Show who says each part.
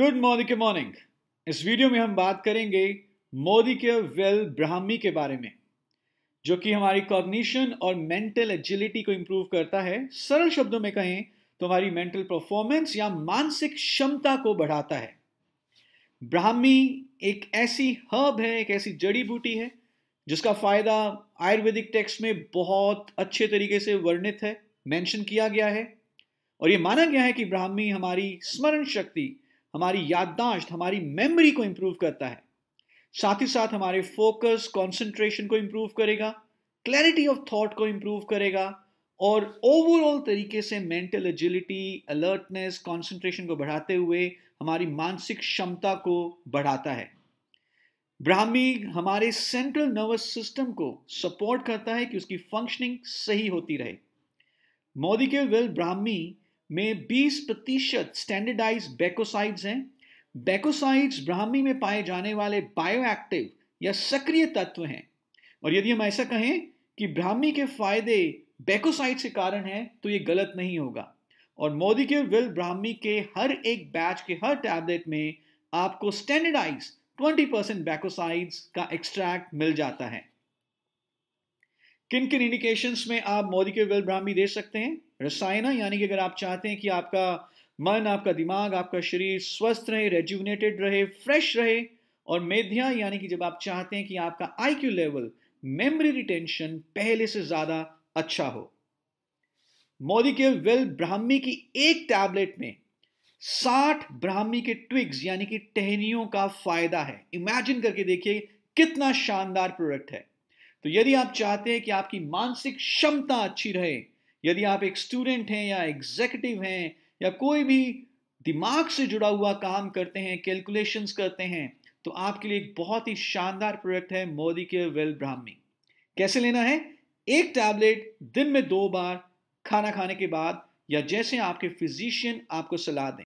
Speaker 1: good morning के morning इस video में हम बात करेंगे मोदी के वेल ब्राह्मी के बारे में जो कि हमारी कॉग्निशन और मेंटल एजिलिटी को इम्प्रूव करता है सरल शब्दों में कहें तो हमारी मेंटल परफॉर्मेंस या मानसिक क्षमता को बढ़ाता है ब्राह्मी एक ऐसी हर्ब है एक ऐसी जड़ी बूटी है जिसका फायदा आयुर्वेदिक टेक्स्ट में बहुत अच्छे तरीके से वर्णित है मेंशन किया गया है और ये माना गया है कि ब्राह्मी हमारी स्मरण शक्ति हमारी याददाश्त हमारी मेमोरी को इंप्रूव करता है साथ ही साथ हमारे फोकस कंसंट्रेशन को इंप्रूव करेगा क्लैरिटी ऑफ थॉट को इंप्रूव करेगा और ओवरऑल तरीके से मेंटल एजिलिटी अलर्टनेस कंसंट्रेशन को बढ़ाते हुए हमारी मानसिक क्षमता को बढ़ाता है ब्राह्मी हमारे सेंट्रल नर्वस सिस्टम को सपोर्ट करता है कि उसकी फंक्शनिंग सही होती रहे मोदी के विल ब्राह्मी में 20 प्रतिशत स्टैंडर्डाइज बेकोसाइड्स हैं बेकोसाइड्स ब्राह्मी में पाए जाने वाले बायोएक्टिव या सक्रिय तत्व हैं और यदि हम ऐसा कहें कि ब्राह्मी के फायदे बेकोसाइड्स के कारण हैं तो ये गलत नहीं होगा और मोदी के विल ब्राह्मी के हर एक बैच के हर टैबलेट में आपको स्टैंडर्डाइज 20% परसेंट बैकोसाइड्स का एक्सट्रैक्ट मिल जाता है किन किन इंडिकेशंस में आप मोदी के विल ब्राह्मी दे सकते हैं रसायना यानी कि अगर आप चाहते हैं कि आपका मन आपका दिमाग आपका शरीर स्वस्थ रहे रेजुनेटेड रहे फ्रेश रहे और मेध्या यानी कि जब आप चाहते हैं कि आपका आईक्यू लेवल मेमोरी रिटेंशन पहले से ज़्यादा अच्छा हो मोदी के वेल ब्राह्मी की एक टैबलेट में साठ ब्राह्मी के ट्विग्स यानी कि टहनियों का फायदा है इमेजिन करके देखिए कितना शानदार प्रोडक्ट है तो यदि आप चाहते हैं कि आपकी मानसिक क्षमता अच्छी रहे यदि आप एक स्टूडेंट हैं या एग्जीक्यूटिव हैं या कोई भी दिमाग से जुड़ा हुआ काम करते हैं कैलकुलेशंस करते हैं तो आपके लिए एक बहुत ही शानदार प्रोडक्ट है मोदी के वेल ब्राह्मी कैसे लेना है एक टैबलेट दिन में दो बार खाना खाने के बाद या जैसे आपके फिजिशियन आपको सलाह दें